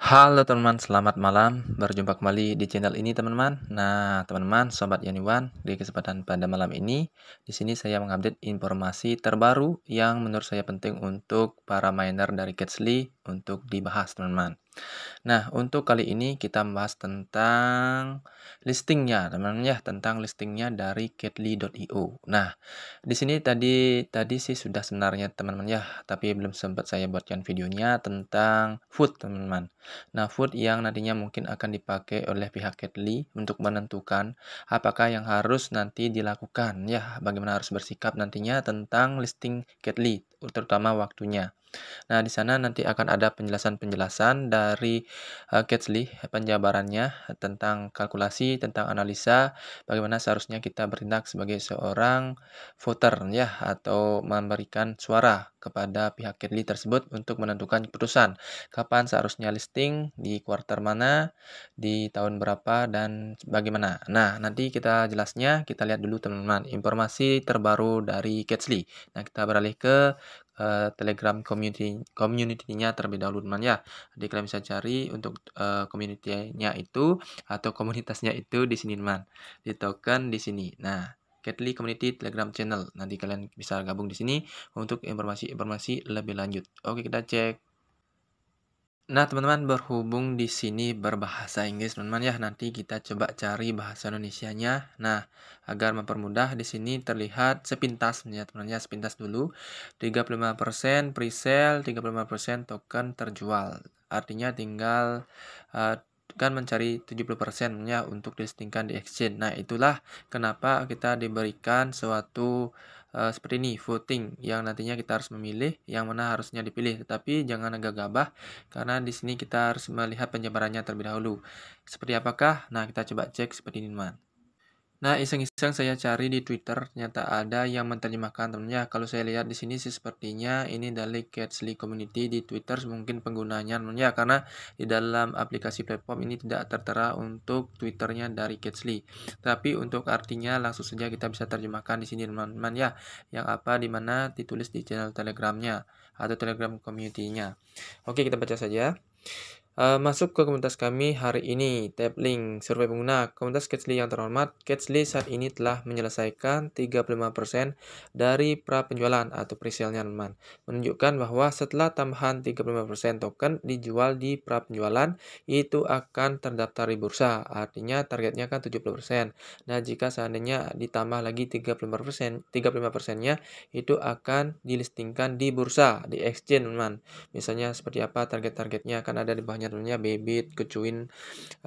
Halo teman-teman, selamat malam. Berjumpa kembali di channel ini teman-teman. Nah, teman-teman, sobat Yaniwan, di kesempatan pada malam ini, di sini saya mengupdate informasi terbaru yang menurut saya penting untuk para miner dari Catsley untuk dibahas, teman-teman. Nah, untuk kali ini kita membahas tentang listingnya, teman-teman ya, tentang listingnya dari catly.io. Nah, di sini tadi tadi sih sudah sebenarnya teman-teman ya, tapi belum sempat saya buatkan videonya tentang food, teman-teman. Nah, food yang nantinya mungkin akan dipakai oleh pihak Catly untuk menentukan apakah yang harus nanti dilakukan ya, bagaimana harus bersikap nantinya tentang listing Catly, terutama waktunya. Nah, di sana nanti akan ada penjelasan-penjelasan dari uh, eh, Ketsley, penjabarannya tentang kalkulasi, tentang analisa, bagaimana seharusnya kita bertindak sebagai seorang voter ya atau memberikan suara kepada pihak Ketsley tersebut untuk menentukan keputusan kapan seharusnya listing di kuarter mana, di tahun berapa dan bagaimana. Nah, nanti kita jelasnya kita lihat dulu teman-teman informasi terbaru dari Ketsley. Nah, kita beralih ke Eh, Telegram community community-nya terlebih dahulu teman ya. Jadi kalian bisa cari untuk uh, community-nya itu atau komunitasnya itu di sini teman. Di token di sini. Nah, Catly Community Telegram Channel. Nanti kalian bisa gabung di sini untuk informasi-informasi lebih lanjut. Oke, kita cek Nah, teman-teman, berhubung di sini berbahasa Inggris, teman-teman ya, nanti kita coba cari bahasa Indonesia-nya. Nah, agar mempermudah di sini terlihat sepintas ya, teman-teman ya, sepintas dulu. 35% pre-sale, 35% token terjual. Artinya tinggal uh, kan mencari 70%-nya untuk dilistingkan di exchange. Nah, itulah kenapa kita diberikan suatu Eh, seperti ini voting yang nantinya kita harus memilih yang mana harusnya dipilih tetapi jangan agak gabah karena di sini kita harus melihat penjabarannya terlebih dahulu seperti apakah nah kita coba cek seperti ini teman Nah, iseng-iseng saya cari di Twitter, ternyata ada yang menerjemahkan temennya. Kalau saya lihat di sini sih sepertinya ini dari Catsley Community di Twitter, mungkin penggunanya temennya. karena di dalam aplikasi platform ini tidak tertera untuk Twitternya dari Catsley. Tapi untuk artinya langsung saja kita bisa terjemahkan di sini teman-teman ya, yang apa dimana ditulis di channel Telegramnya atau Telegram Community-nya. Oke, kita baca saja. Eh, masuk ke komunitas kami hari ini, tab link, survei pengguna. Komunitas Catchly yang terhormat, Catchly saat ini telah menyelesaikan 35% dari pra penjualan atau pre-sale-nya teman. Menunjukkan bahwa setelah tambahan 35% token dijual di pra penjualan, itu akan terdaftar di bursa. Artinya targetnya kan 70%. Nah, jika seandainya ditambah lagi 35%, 35%-nya itu akan dilistingkan di bursa, di exchange teman. Misalnya seperti apa target-targetnya akan ada di bawahnya tentunya bibit, kecuin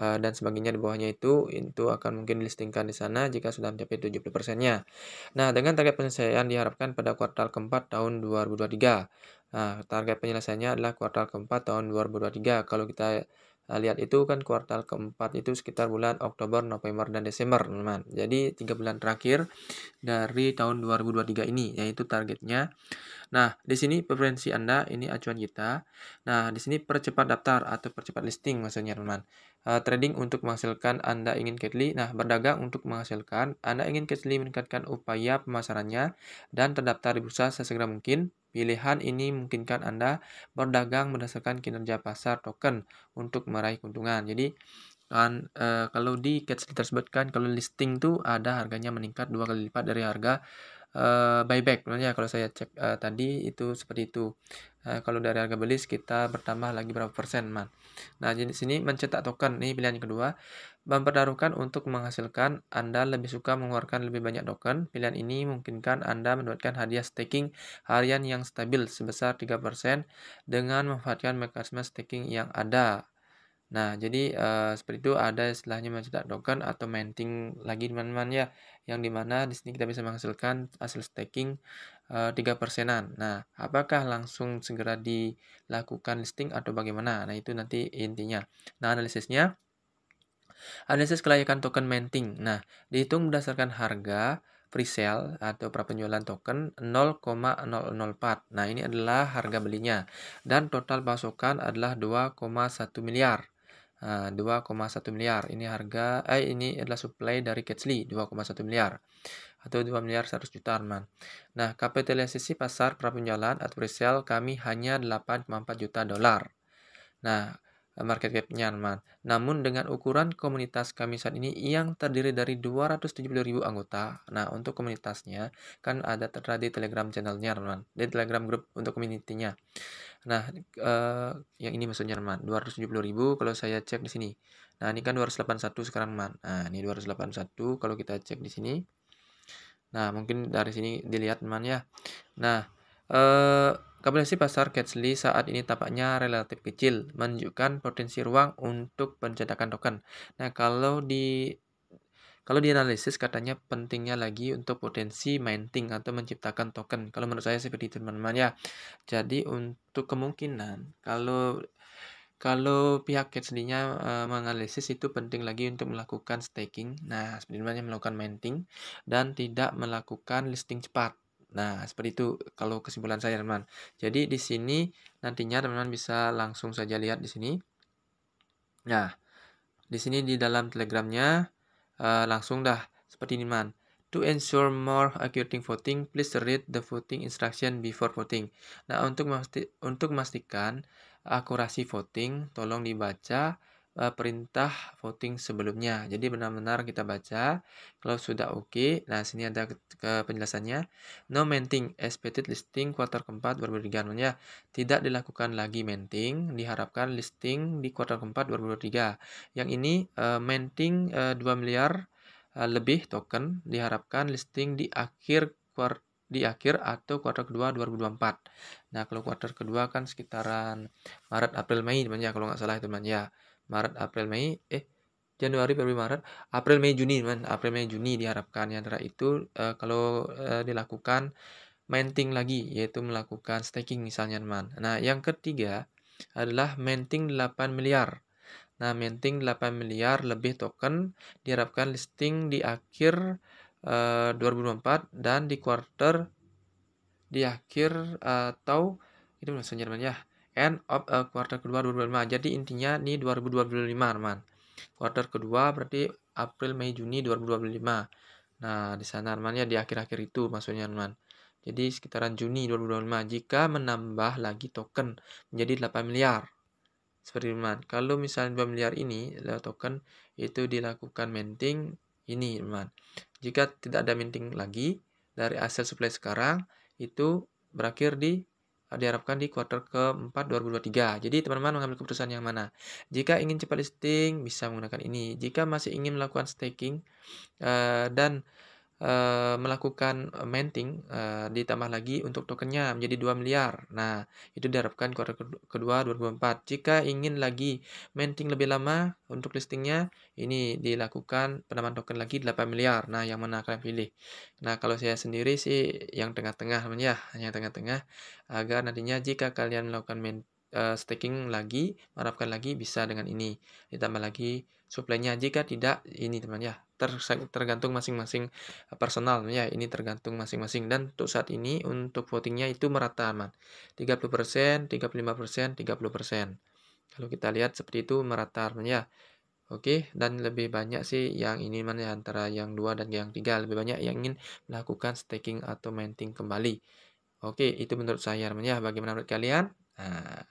uh, dan sebagainya di bawahnya itu itu akan mungkin listingkan di sana jika sudah mencapai 70%-nya. Nah, dengan target penyelesaian diharapkan pada kuartal keempat tahun 2023. Nah, target penyelesaiannya adalah kuartal keempat tahun 2023. Kalau kita eh, lihat itu kan kuartal keempat itu sekitar bulan Oktober, November, dan Desember teman Jadi tiga bulan terakhir dari tahun 2023 ini yaitu targetnya Nah, di sini preferensi Anda, ini acuan kita. Nah, di sini percepat daftar atau percepat listing maksudnya, teman-teman. Uh, trading untuk menghasilkan Anda ingin catli. Nah, berdagang untuk menghasilkan Anda ingin catli meningkatkan upaya pemasarannya dan terdaftar di bursa sesegera mungkin. Pilihan ini memungkinkan Anda berdagang berdasarkan kinerja pasar token untuk meraih keuntungan. Jadi, kan uh, kalau di catch tersebut kan kalau listing tuh ada harganya meningkat dua kali lipat dari harga uh, buyback sebenarnya kalau saya cek uh, tadi itu seperti itu uh, kalau dari harga beli kita bertambah lagi berapa persen man nah jenis ini mencetak token ini pilihan yang kedua mempertaruhkan untuk menghasilkan anda lebih suka mengeluarkan lebih banyak token pilihan ini memungkinkan anda mendapatkan hadiah staking harian yang stabil sebesar 3% dengan memanfaatkan mekanisme staking yang ada Nah, jadi uh, seperti itu ada istilahnya mencetak token atau minting lagi teman-teman ya, yang dimana di sini kita bisa menghasilkan hasil staking tiga uh, persenan. Nah, apakah langsung segera dilakukan listing atau bagaimana? Nah, itu nanti intinya. Nah, analisisnya, analisis kelayakan token minting. Nah, dihitung berdasarkan harga free sale atau penjualan token 0,004. Nah, ini adalah harga belinya dan total pasokan adalah 2,1 miliar. 2,1 eh, miliar. Ini harga eh ini adalah supply dari Catsley 2,1 miliar atau 2 miliar 100 juta Arman. Nah, kapitalisasi pasar prapenjualan atau resell kami hanya 8,4 juta dolar. Nah, eh, market cap-nya Arman. Namun dengan ukuran komunitas kami saat ini yang terdiri dari 270.000 anggota. Nah, untuk komunitasnya kan ada tertera di Telegram nya Arman, di Telegram grup untuk community-nya. Nah, eh, yang ini maksudnya man, 270.000 kalau saya cek di sini. Nah, ini kan 281 sekarang man. Nah, ini 281 kalau kita cek di sini. Nah, mungkin dari sini dilihat man ya. Nah, eh, kapitalisasi pasar Catsley saat ini tampaknya relatif kecil, menunjukkan potensi ruang untuk pencetakan token. Nah, kalau di kalau dianalisis katanya pentingnya lagi untuk potensi minting atau menciptakan token. Kalau menurut saya seperti itu teman-teman ya. Jadi untuk kemungkinan kalau kalau pihak CATSD-nya eh, menganalisis itu penting lagi untuk melakukan staking. Nah, seperti sebenarnya melakukan minting dan tidak melakukan listing cepat. Nah, seperti itu kalau kesimpulan saya, teman-teman. Jadi di sini nantinya teman-teman bisa langsung saja lihat di sini. Nah, di sini di dalam Telegramnya Eh, langsung dah seperti ini man. To ensure more accurate voting, please read the voting instruction before voting. Nah, untuk masti untuk memastikan akurasi voting, tolong dibaca Eh, perintah voting sebelumnya. Jadi benar-benar kita baca. Kalau sudah oke, okay, nah sini ada ke, ke penjelasannya. No menting, expected listing kuartal keempat 2023. Ya, tidak dilakukan lagi menting, diharapkan listing di kuartal keempat 2023. Yang ini uh, menting uh, eh, 2 miliar uh, lebih token diharapkan listing di akhir kuartal di akhir atau kuartal kedua 2024. Nah, kalau kuartal kedua kan sekitaran Maret, April, Mei, teman ya, kalau nggak salah teman ya. Maret, April, Mei, eh Januari, Februari, Maret, April, Mei, Juni, man. April, Mei, Juni diharapkan ya antara itu uh, kalau uh, dilakukan minting lagi yaitu melakukan staking misalnya teman. Nah, yang ketiga adalah minting 8 miliar. Nah, minting 8 miliar lebih token diharapkan listing di akhir eh, uh, 2024 dan di quarter di akhir uh, atau itu maksudnya man ya end of uh, quarter kedua 2025. Jadi intinya ini 2025, teman. Quarter kedua berarti April, Mei, Juni 2025. Nah, di sana Arman ya di akhir-akhir itu maksudnya Arman. Jadi sekitaran Juni 2025 jika menambah lagi token menjadi 8 miliar. Seperti Arman. Kalau misalnya 2 miliar ini lewat token itu dilakukan minting ini Arman. Jika tidak ada minting lagi dari hasil supply sekarang itu berakhir di diharapkan di kuartal keempat 2023. Jadi teman-teman mengambil keputusan yang mana. Jika ingin cepat listing bisa menggunakan ini. Jika masih ingin melakukan staking uh, dan Eh, melakukan eh, minting uh, eh, ditambah lagi untuk tokennya menjadi 2 miliar. Nah, itu diharapkan kuartal kedua 2024. Jika ingin lagi minting lebih lama untuk listingnya, ini dilakukan penambahan token lagi 8 miliar. Nah, yang mana kalian pilih? Nah, kalau saya sendiri sih yang tengah-tengah ya, hanya tengah-tengah agar nantinya jika kalian melakukan main, uh, staking lagi, harapkan lagi bisa dengan ini. Ditambah lagi supply jika tidak ini teman ya ter tergantung masing-masing eh, personal ya ini tergantung masing-masing dan untuk saat ini untuk votingnya itu merata aman 30% 35% 30% kalau kita lihat seperti itu merata ya Oke, okay, dan lebih banyak sih yang ini mana ya, antara yang dua dan yang tiga lebih banyak yang ingin melakukan staking atau minting kembali. Oke, okay, itu menurut saya ya bagaimana menurut kalian? Nah,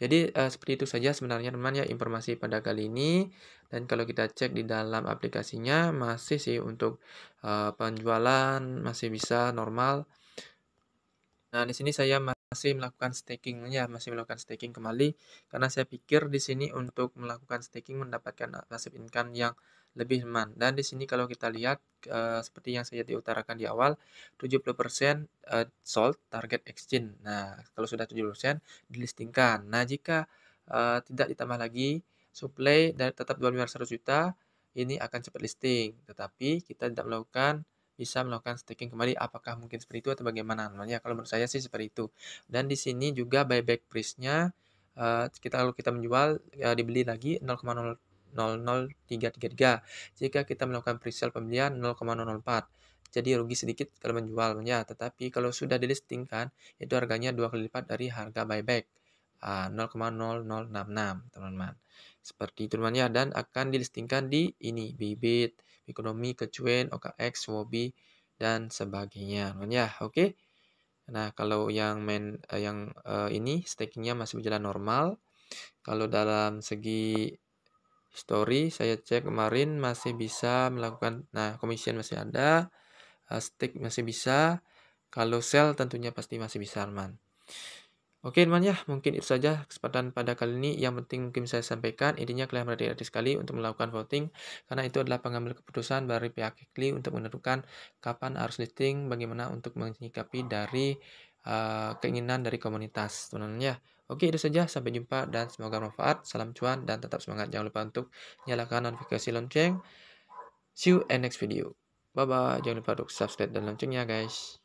jadi uh, seperti itu saja sebenarnya teman ya informasi pada kali ini dan kalau kita cek di dalam aplikasinya masih sih untuk uh, penjualan masih bisa normal. Nah, di sini saya masih melakukan staking ya masih melakukan staking kembali karena saya pikir di sini untuk melakukan staking mendapatkan passive income yang lebih aman. Dan di sini kalau kita lihat uh, seperti yang saya diutarakan di awal 70% uh, eh, sold target exchange. Nah, kalau sudah 70% dilistingkan. Nah, jika uh, tidak ditambah lagi supply dan tetap miliar 100 juta ini akan cepat listing. Tetapi kita tidak melakukan bisa melakukan staking kembali apakah mungkin seperti itu atau bagaimana nah, ya kalau menurut saya sih seperti itu dan di sini juga buyback price-nya uh, kita kalau kita menjual uh, dibeli lagi 0,0 00333 jika kita melakukan presale pembelian 0,004 jadi rugi sedikit kalau menjualnya tetapi kalau sudah dilisting kan itu harganya dua kali lipat dari harga buyback uh, eh, 0,0066 teman-teman seperti itu teman ya dan akan dilistingkan di ini bibit ekonomi, kecuen, OKX, Wobi, dan sebagainya. Ya, oke. Okay? Nah, kalau yang main uh, yang uh, ini stakingnya masih berjalan normal. Kalau dalam segi story saya cek kemarin masih bisa melakukan nah commission masih ada, uh, stake masih bisa. Kalau sell tentunya pasti masih bisa, Arman. Oke teman ya, mungkin itu saja kesempatan pada kali ini. Yang penting mungkin saya sampaikan, intinya kalian berhati-hati sekali untuk melakukan voting, karena itu adalah pengambil keputusan dari pihak Kikli untuk menentukan kapan harus listing, bagaimana untuk menyikapi dari uh, keinginan dari komunitas, teman-teman ya. Oke itu saja, sampai jumpa dan semoga bermanfaat. Salam cuan dan tetap semangat. Jangan lupa untuk nyalakan notifikasi lonceng. See you in next video. Bye-bye, jangan lupa untuk subscribe dan loncengnya guys.